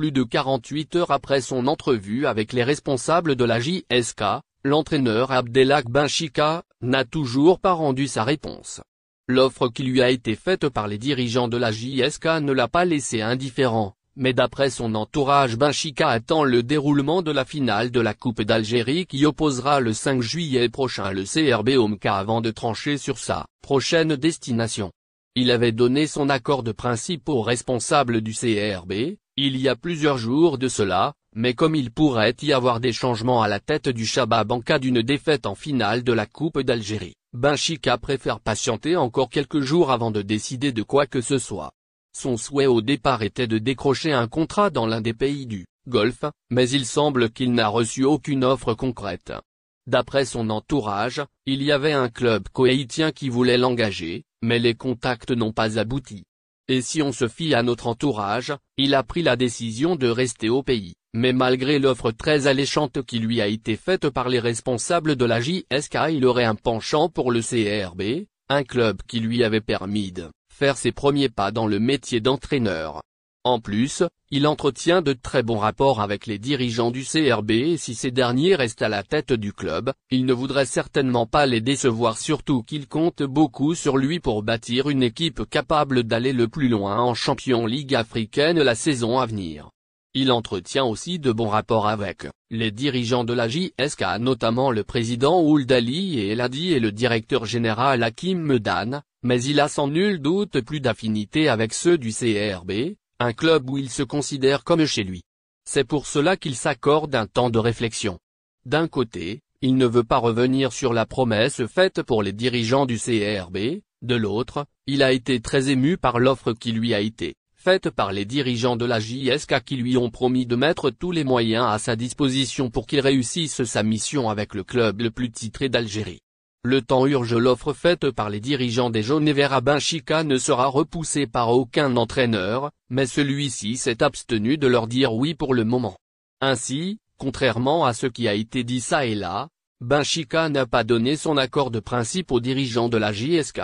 plus de 48 heures après son entrevue avec les responsables de la JSK, l'entraîneur Abdelak Benchika, n'a toujours pas rendu sa réponse. L'offre qui lui a été faite par les dirigeants de la JSK ne l'a pas laissé indifférent, mais d'après son entourage Benchika attend le déroulement de la finale de la Coupe d'Algérie qui opposera le 5 juillet prochain le CRB Omka avant de trancher sur sa prochaine destination. Il avait donné son accord de principe aux responsables du CRB, il y a plusieurs jours de cela, mais comme il pourrait y avoir des changements à la tête du Shabab en cas d'une défaite en finale de la Coupe d'Algérie, Benchika préfère patienter encore quelques jours avant de décider de quoi que ce soit. Son souhait au départ était de décrocher un contrat dans l'un des pays du Golfe, mais il semble qu'il n'a reçu aucune offre concrète. D'après son entourage, il y avait un club koweïtien qui voulait l'engager, mais les contacts n'ont pas abouti. Et si on se fie à notre entourage, il a pris la décision de rester au pays. Mais malgré l'offre très alléchante qui lui a été faite par les responsables de la JSK il aurait un penchant pour le CRB, un club qui lui avait permis de faire ses premiers pas dans le métier d'entraîneur. En plus, il entretient de très bons rapports avec les dirigeants du CRB et si ces derniers restent à la tête du club, il ne voudrait certainement pas les décevoir surtout qu'il compte beaucoup sur lui pour bâtir une équipe capable d'aller le plus loin en champion Ligue africaine la saison à venir. Il entretient aussi de bons rapports avec les dirigeants de la JSK notamment le président Ouldali et Eladi et le directeur général Hakim Medan, mais il a sans nul doute plus d'affinités avec ceux du CRB, un club où il se considère comme chez lui. C'est pour cela qu'il s'accorde un temps de réflexion. D'un côté, il ne veut pas revenir sur la promesse faite pour les dirigeants du CRB, de l'autre, il a été très ému par l'offre qui lui a été faite par les dirigeants de la JSK qui lui ont promis de mettre tous les moyens à sa disposition pour qu'il réussisse sa mission avec le club le plus titré d'Algérie. Le temps urge l'offre faite par les dirigeants des jaunes et verts à ne sera repoussée par aucun entraîneur, mais celui-ci s'est abstenu de leur dire oui pour le moment. Ainsi, contrairement à ce qui a été dit ça et là, Benchica n'a pas donné son accord de principe aux dirigeants de la JSK.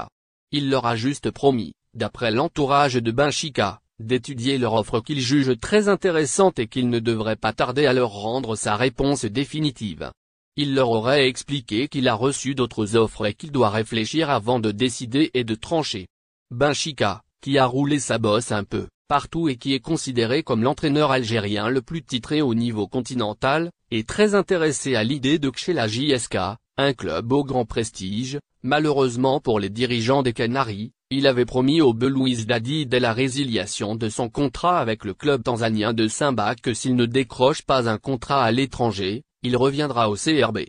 Il leur a juste promis, d'après l'entourage de Benchica, d'étudier leur offre qu'il juge très intéressante et qu'il ne devrait pas tarder à leur rendre sa réponse définitive il leur aurait expliqué qu'il a reçu d'autres offres et qu'il doit réfléchir avant de décider et de trancher. Benchika, qui a roulé sa bosse un peu, partout et qui est considéré comme l'entraîneur algérien le plus titré au niveau continental, est très intéressé à l'idée de que chez la JSK, un club au grand prestige, malheureusement pour les dirigeants des Canaries, il avait promis au Belouis Dadi dès la résiliation de son contrat avec le club tanzanien de Simba que s'il ne décroche pas un contrat à l'étranger, il reviendra au CRB.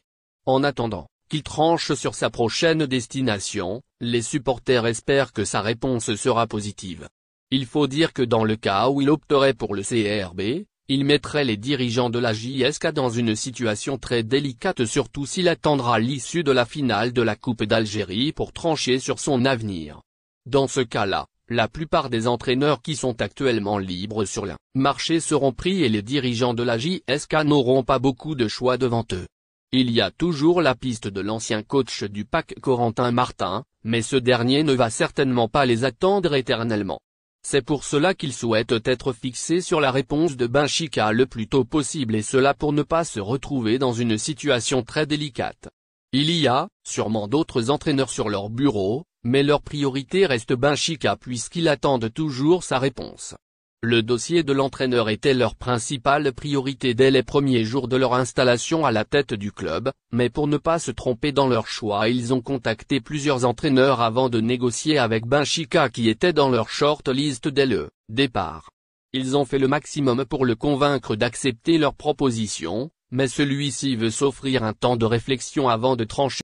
En attendant, qu'il tranche sur sa prochaine destination, les supporters espèrent que sa réponse sera positive. Il faut dire que dans le cas où il opterait pour le CRB, il mettrait les dirigeants de la JSK dans une situation très délicate surtout s'il attendra l'issue de la finale de la Coupe d'Algérie pour trancher sur son avenir. Dans ce cas-là, la plupart des entraîneurs qui sont actuellement libres sur le marché seront pris et les dirigeants de la JSK n'auront pas beaucoup de choix devant eux. Il y a toujours la piste de l'ancien coach du PAC Corentin Martin, mais ce dernier ne va certainement pas les attendre éternellement. C'est pour cela qu'il souhaite être fixé sur la réponse de Benchika le plus tôt possible et cela pour ne pas se retrouver dans une situation très délicate. Il y a, sûrement d'autres entraîneurs sur leur bureau, mais leur priorité reste Benchika puisqu'ils attendent toujours sa réponse. Le dossier de l'entraîneur était leur principale priorité dès les premiers jours de leur installation à la tête du club, mais pour ne pas se tromper dans leur choix ils ont contacté plusieurs entraîneurs avant de négocier avec Benchika qui était dans leur short list dès le départ. Ils ont fait le maximum pour le convaincre d'accepter leur proposition, mais celui-ci veut s'offrir un temps de réflexion avant de trancher.